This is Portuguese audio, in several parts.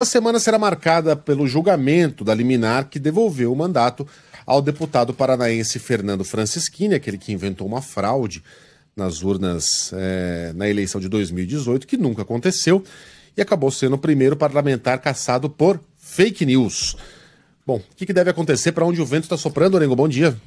A semana será marcada pelo julgamento da liminar que devolveu o mandato ao deputado paranaense Fernando Francisquini, aquele que inventou uma fraude nas urnas é, na eleição de 2018, que nunca aconteceu, e acabou sendo o primeiro parlamentar caçado por fake news. Bom, o que, que deve acontecer? Para onde o vento está soprando, Orengo? Bom dia.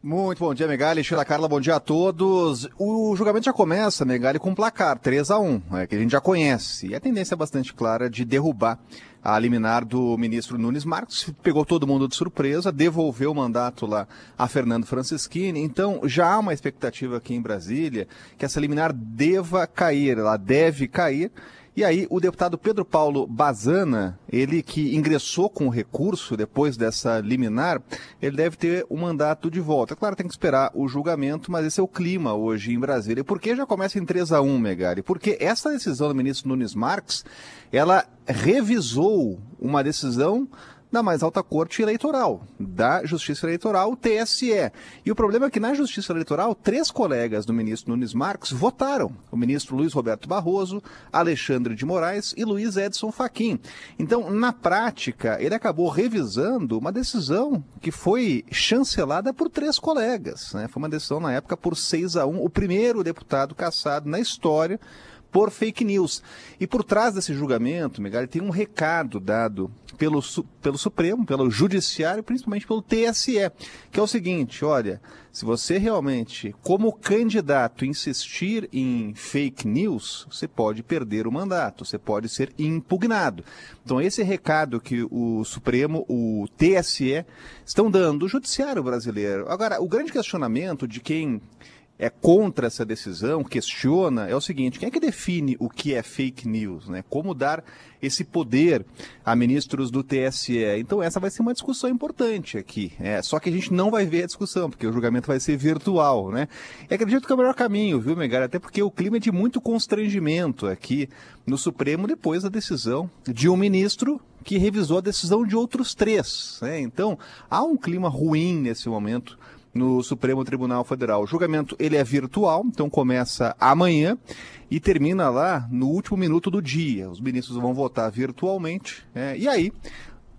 Muito bom dia, Megali. Sheila Carla, bom dia a todos. O julgamento já começa, Megali, com um placar 3 a 1 é, que a gente já conhece. E a tendência é bastante clara de derrubar a liminar do ministro Nunes Marques. Pegou todo mundo de surpresa, devolveu o mandato lá a Fernando Francischini. Então, já há uma expectativa aqui em Brasília que essa liminar deva cair, ela deve cair. E aí, o deputado Pedro Paulo Bazana, ele que ingressou com o recurso depois dessa liminar, ele deve ter o mandato de volta. Claro, tem que esperar o julgamento, mas esse é o clima hoje em Brasília. Por que já começa em 3 a 1 Megari? Porque essa decisão do ministro Nunes Marques, ela revisou uma decisão da mais alta corte eleitoral, da Justiça Eleitoral, o TSE. E o problema é que na Justiça Eleitoral, três colegas do ministro Nunes Marques votaram: o ministro Luiz Roberto Barroso, Alexandre de Moraes e Luiz Edson Fachin. Então, na prática, ele acabou revisando uma decisão que foi chancelada por três colegas. Né? Foi uma decisão, na época, por 6 a 1, o primeiro deputado cassado na história por fake news. E por trás desse julgamento, Megali, tem um recado dado pelo, pelo Supremo, pelo Judiciário, principalmente pelo TSE, que é o seguinte: olha, se você realmente, como candidato, insistir em fake news, você pode perder o mandato, você pode ser impugnado. Então, esse recado que o Supremo, o TSE, estão dando, o Judiciário brasileiro. Agora, o grande questionamento de quem é contra essa decisão, questiona, é o seguinte: quem é que define o que é fake news? Né? Como dar esse poder a ministros do TSE? Então, essa vai ser uma discussão importante aqui. É, só que a gente não vai ver a discussão, porque o julgamento vai ser virtual. Né? E acredito que é o melhor caminho, viu, Megar? Até porque o clima é de muito constrangimento aqui no Supremo depois da decisão de um ministro que revisou a decisão de outros três. Né? Então, há um clima ruim nesse momento no Supremo Tribunal Federal. O julgamento ele é virtual, então começa amanhã e termina lá no último minuto do dia. Os ministros vão votar virtualmente né? e aí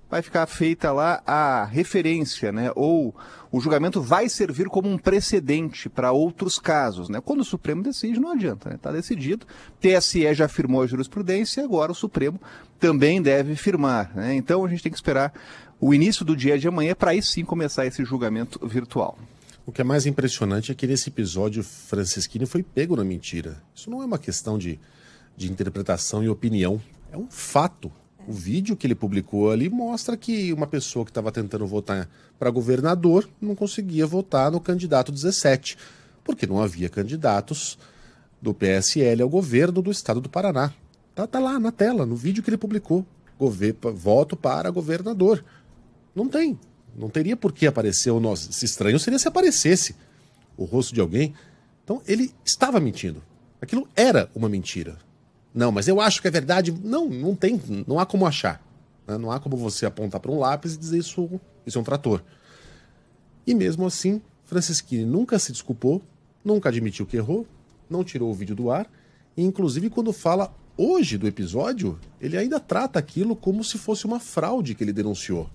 vai ficar feita lá a referência, né? Ou o julgamento vai servir como um precedente para outros casos, né? Quando o Supremo decide, não adianta, né? Está decidido. TSE já firmou a jurisprudência, agora o Supremo também deve firmar, né? Então a gente tem que esperar o início do dia de amanhã para aí sim começar esse julgamento virtual. O que é mais impressionante é que nesse episódio Francisquini foi pego na mentira. Isso não é uma questão de, de interpretação e opinião, é um fato. O vídeo que ele publicou ali mostra que uma pessoa que estava tentando votar para governador não conseguia votar no candidato 17, porque não havia candidatos do PSL ao governo do estado do Paraná. Tá, tá lá na tela, no vídeo que ele publicou. Gover voto para governador. Não tem. Não teria por que aparecer o nosso. Se estranho seria se aparecesse o rosto de alguém. Então ele estava mentindo. Aquilo era uma mentira. Não, mas eu acho que é verdade. Não, não tem, não há como achar. Né? Não há como você apontar para um lápis e dizer isso, isso é um trator. E mesmo assim, Francisquini nunca se desculpou, nunca admitiu que errou, não tirou o vídeo do ar. E inclusive quando fala hoje do episódio, ele ainda trata aquilo como se fosse uma fraude que ele denunciou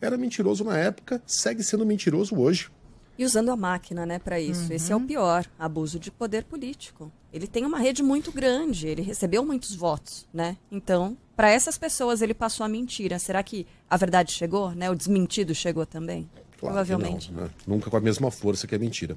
era mentiroso na época, segue sendo mentiroso hoje. E usando a máquina, né, para isso. Uhum. Esse é o pior, abuso de poder político. Ele tem uma rede muito grande, ele recebeu muitos votos, né? Então, para essas pessoas ele passou a mentira. Será que a verdade chegou, né? O desmentido chegou também? Claro Provavelmente. Né? Não, né? Nunca com a mesma força que a mentira.